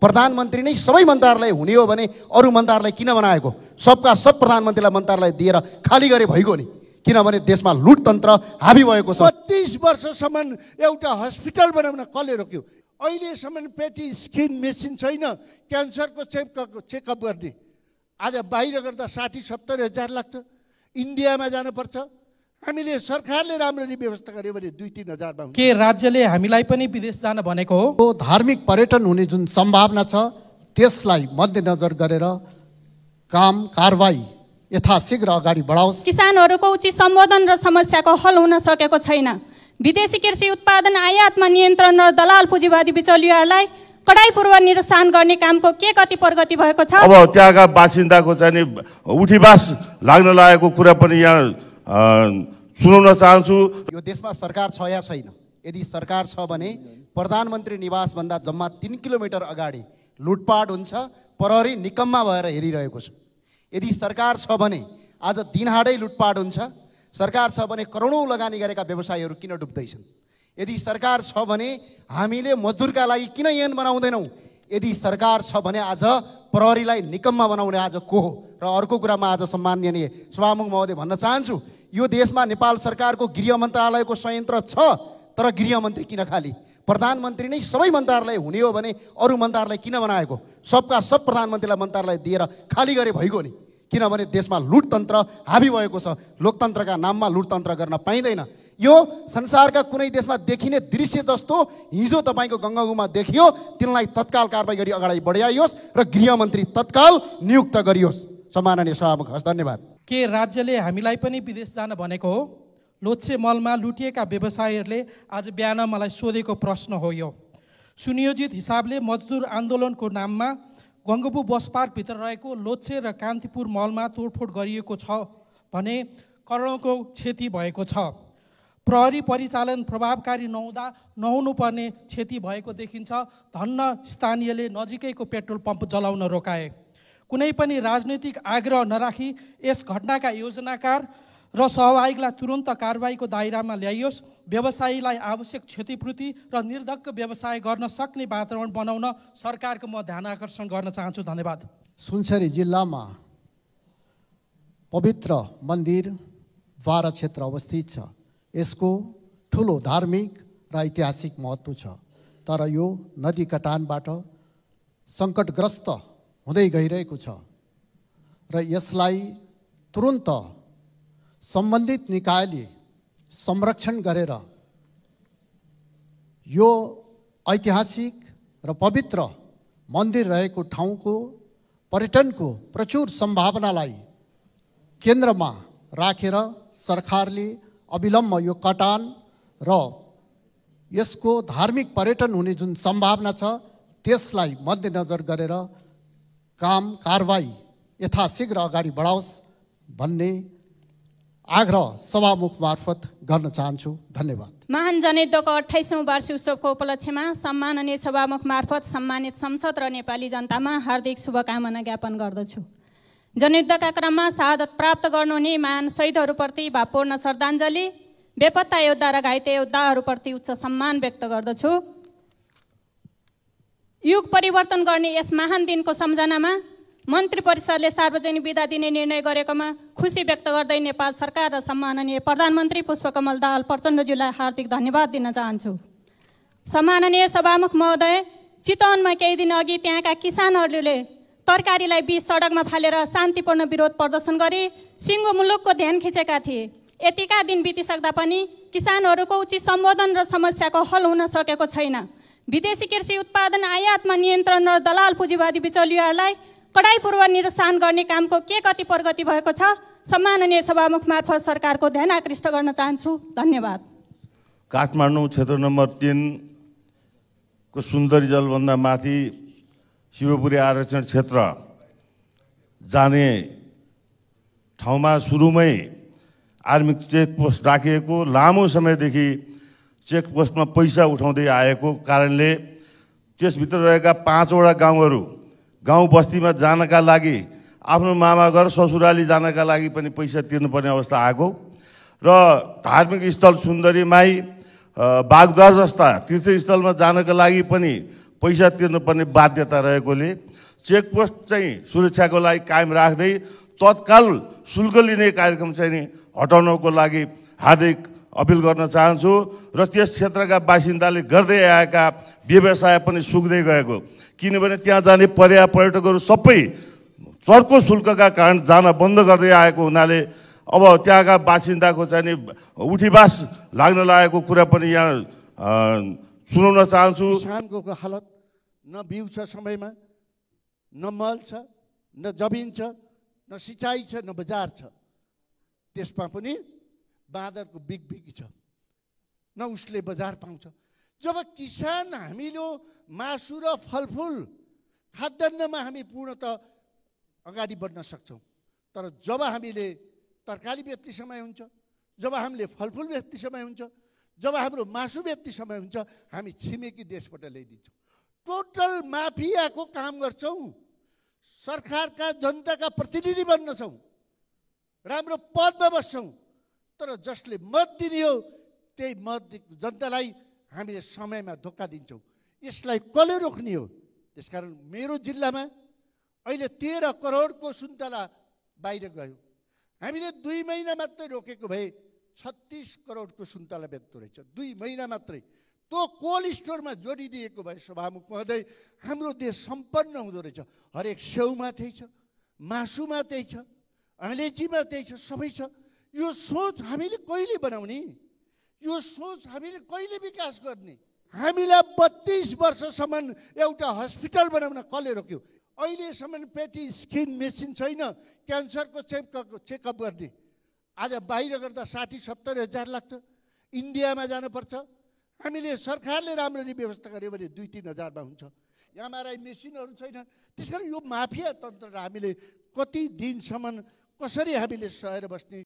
प्रधानमन्त्री नै सबै मन्त्रालय हुने हो भने अरू मन्त्रालय किन बनाएको सबका सब प्रधानमन्त्रीलाई मन्त्रालय दिएर खाली गरे भइगयो नि किनभने देशमा लुटतन्त्र हाबी भएको छ तिस वर्षसम्म एउटा हस्पिटल बनाउन कसले रोक्यो अहिलेसम्म पेटी स्किन मेसिन छैन क्यान्सरको चेक चेकअप गर्ने आज बाहिर गर्दा साठी सत्तरी हजार लाग्छ इन्डियामा जानुपर्छ हामीले सरकारले राम्ररी व्यवस्था गर्यो भने दुई तिन हजारमा के राज्यले हामीलाई पनि विदेश जान भनेको हो धार्मिक पर्यटन हुने जुन सम्भावना छ त्यसलाई मध्यनजर गरेर काम कारवाही यथाशीघ्र अगाडि बढाओस् किसानहरूको उचित सम्बोधन र समस्याको हल हुन सकेको छैन विदेशी कृषि उत्पादन आयातमा नियन्त्रण र दलाल पुँजीवादी बिचौलियाहरूलाई कडाईपूर्व निरुत्साहन गर्ने कामको के कति प्रगति भएको छ अब त्यहाँका बासिन्दाको चाहिँ उठीबास लाग्न लागेको कुरा पनि यहाँ सुनाउन चाहन्छु यो देशमा सरकार छ या छैन यदि सरकार छ भने प्रधानमन्त्री निवासभन्दा जम्मा तिन किलोमिटर अगाडि लुटपाट हुन्छ प्रहरी निकम्मा भएर हेरिरहेको छु यदि सरकार छ भने आज दिनहाडै लुटपाट हुन्छ सरकार छ भने करोडौँ लगानी गरेका व्यवसायीहरू किन डुब्दैछन् यदि सरकार छ भने हामीले मजदुरका लागि किन यन बनाउँदैनौँ यदि सरकार छ भने आज प्रहरीलाई निकम्मा बनाउने आज को हो र अर्को कुरामा आज सम्माननीय सभामुख महोदय भन्न चाहन्छु यो देशमा नेपाल सरकारको गृह मन्त्रालयको संयन्त्र छ तर गृहमन्त्री किन खाली प्रधानमन्त्री नै सबै मन्त्रालय हुने हो भने अरू मन्त्रालय किन बनाएको सबका सब प्रधानमन्त्रीलाई मन्त्रालय दिएर खाली गरे भइगयो नि किनभने देशमा लुटतन्त्र हाबी भएको छ लोकतन्त्रका नाममा लुटतन्त्र गर्न पाइँदैन यो संसारका कुनै देशमा देखिने दृश्य जस्तो हिजो तपाईँको गङ्गागुमा देखियो तिनलाई तत्काल कारवाही गरी अगाडि बढाइयोस् र गृहमन्त्री तत्काल नियुक्त गरियोस् सम्माननीय सभामुख हस् धन्यवाद के राज्यले हामीलाई पनि विदेश जान भनेको हो लोच्छे मलमा लुटिएका व्यवसायीहरूले आज बिहान मलाई सोधेको प्रश्न हो यो सुनियोजित हिसाबले मजदुर आन्दोलनको नाममा गङ्गबु बस पार्कभित्र रहेको लोच्छे र कान्तिपुर मलमा तोडफोड गरिएको छ भने करोडौँको क्षति भएको छ प्रहरी परिचालन प्रभावकारी नहुँदा नहुनुपर्ने क्षति भएको देखिन्छ धन्न स्थानीयले नजिकैको पेट्रोल पम्प जलाउन रोकाए कुनै पनि राजनैतिक आग्रह नराखी यस घटनाका योजनाकार र सहभागीलाई तुरन्त कारवाहीको दायरामा ल्याइयोस् व्यवसायीलाई आवश्यक क्षतिपूर्ति र निर्धक्क व्यवसाय गर्न सक्ने वातावरण बनाउन सरकारको म ध्यान आकर्षण गर्न चाहन्छु धन्यवाद सुनसरी जिल्लामा पवित्र मन्दिर बाह्र क्षेत्र अवस्थित छ यसको ठुलो धार्मिक र ऐतिहासिक महत्त्व छ तर यो नदी कटानबाट सङ्कटग्रस्त हुँदै गइरहेको छ र यसलाई तुरुन्त सम्बन्धित निकायले संरक्षण गरेर यो ऐतिहासिक र पवित्र मन्दिर रहेको ठाउँको पर्यटनको प्रचुर सम्भावनालाई केन्द्रमा राखेर सरकारले अविलम्ब यो कटान र यसको धार्मिक पर्यटन हुने जुन सम्भावना छ त्यसलाई मध्यनजर गरेर काम कारवाही यथाशीघ्र अगाडि बढाओस् भन्ने आग्रह सभामुख मार्फत गर्न चाहन्छु धन्यवाद महान जनयुद्धको अठाइसौँ वार्षिक उत्सवको उपलक्ष्यमा सम्माननीय सभामुख मार्फत सम्मानित संसद र नेपाली जनतामा हार्दिक शुभकामना ज्ञापन गर्दछु जनयुद्धका क्रममा शहादत प्राप्त गर्नुहुने महान शहीदहरूप्रति भावपूर्ण श्रद्धाञ्जली बेपत्ता योद्धा र घाइते योद्धाहरूप्रति उच्च सम्मान व्यक्त गर्दछु युग परिवर्तन गर्ने यस महान दिनको सम्झनामा मन्त्री परिषदले सार्वजनिक विदा दिने निर्णय गरेकोमा खुसी व्यक्त गर्दै नेपाल सरकार र सम्माननीय प्रधानमन्त्री पुष्पकमल दाहाल प्रचण्डज्यूलाई हार्दिक धन्यवाद दिन चाहन्छु सम्माननीय सभामुख महोदय चितवनमा केही दिन अघि त्यहाँका किसानहरूले तरकारीलाई बिच सडकमा फालेर शान्तिपूर्ण विरोध प्रदर्शन गरी सिङ्गो मुलुकको ध्यान खिचेका थिए यतिका दिन बितिसक्दा पनि किसानहरूको उचित सम्बोधन र समस्याको हल हुन सकेको छैन विदेशी कृषि उत्पादन आयातमा नियन्त्रण र दलाल पुँजीवादी बिचौलियाहरूलाई कडाइपूर्व निरुत्साहन गर्ने कामको के कति प्रगति भएको छ सम्माननीय सभामुख मार्फत सरकारको ध्यान आकृष्ट गर्न चाहन्छु धन्यवाद काठमाडौँ क्षेत्र नम्बर तिनको सुन्दरी जलभन्दा माथि शिवपुरी आरक्षण क्षेत्र जाने ठाउँमा सुरुमै आर्मी चेकपोस्ट राखिएको लामो समयदेखि चेकपोस्टमा पैसा उठाउँदै आएको कारणले त्यसभित्र रहेका पाँचवटा गाउँहरू गाउँ बस्तीमा जानका लागि आफ्नो मामा घर ससुराली जानका लागि पनि पैसा तिर्नुपर्ने अवस्था आएको र धार्मिक स्थल सुन्दरी माई बागद्वार जस्ता तीर्थस्थलमा जानका लागि पनि पैसा तिर्नुपर्ने बाध्यता रहेकोले चेकपोस्ट चाहिँ सुरक्षाको लागि कायम राख्दै तत्काल शुल्क लिने कार्यक्रम चाहिँ नि हटाउनको लागि हार्दिक अपिल गर्न चाहन्छु र त्यस क्षेत्रका बासिन्दाले गर्दै आएका व्यवसाय पनि सुक्दै गएको किनभने त्यहाँ जाने पर्या पर्यटकहरू सबै चर्को शुल्कका कारण जान बन्द गर्दै आएको हुनाले अब त्यहाँका बासिन्दाको चाहिँ नि उठीबास लाग्न लागेको कुरा पनि यहाँ सुनाउन चाहन्छु किसानको हालत न बिउ छ समयमा न मल छ न जमिन छ न सिँचाइ छ न बजार छ त्यसमा पनि बाँदरको बिग बिग छ न उसले बजार पाउँछ जब किसान हामीले मासु र फलफुल खाद्यान्नमा हामी पूर्णत अगाडि बढ्न सक्छौँ तर जब हामीले तरकारी बेच्ने समय हुन्छ जब हामीले फलफुल बेच्ने समय हुन्छ जब हाम्रो मासु बेच्ने समय हुन्छ हामी छिमेकी देशबाट ल्याइदिन्छौँ टोटल माफियाको काम गर्छौँ सरकारका जनताका प्रतिनिधि बन्नेछौँ राम्रो पदमा बस्छौँ तर जसले मत दिने हो त्यही मत जनतालाई हामीले समयमा धोका दिन्छौँ यसलाई कसले रोक्ने हो त्यसकारण मेरो जिल्लामा अहिले तेह्र करोडको सुन्तला बाहिर गयो हामीले दुई महिना मात्रै रोकेको भए छत्तिस करोडको सुन्तला बेच्दो रहेछ दुई महिना मात्रै त्यो कोल्ड स्टोरमा जोडिदिएको भए सभामुख महोदय हाम्रो देश सम्पन्न हुँदो रहेछ हरेक स्याउमा त्यही छ मासुमा त्यही छ अलैँचीमा त्यही छ सबै छ यो सोच हामीले कहिले बनाउने यो सोच हामीले कहिले विकास गर्ने हामीलाई बत्तिस वर्षसम्म एउटा हस्पिटल बनाउन कसले रोक्यो अहिलेसम्म पेटी स्किन मेसिन छैन क्यान्सरको चेक चेकअप गर्ने आज बाहिर गर्दा साठी सत्तरी हजार लाग्छ इन्डियामा जानुपर्छ हामीले सरकारले राम्ररी व्यवस्था गर्यो भने दुई तिन हजारमा हुन्छ एमआरआई मेसिनहरू छैन त्यस कारण यो माफिया तन्त्र हामीले कति दिनसम्म कसरी हामीले सहेर बस्ने